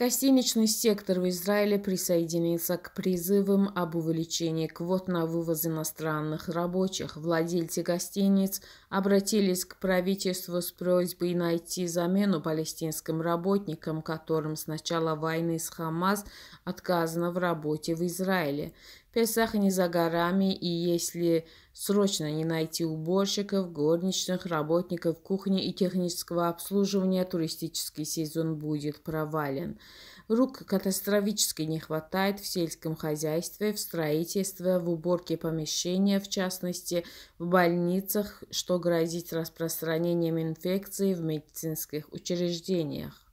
Гостиничный сектор в Израиле присоединится к призывам об увеличении квот на вывоз иностранных рабочих. Владельцы гостиниц обратились к правительству с просьбой найти замену палестинским работникам, которым с начала войны с Хамас отказано в работе в Израиле. Песах не за горами, и если срочно не найти уборщиков, горничных, работников кухни и технического обслуживания, туристический сезон будет провален. Рук катастрофически не хватает в сельском хозяйстве, в строительстве, в уборке помещения, в частности, в больницах, что грозит распространением инфекции в медицинских учреждениях.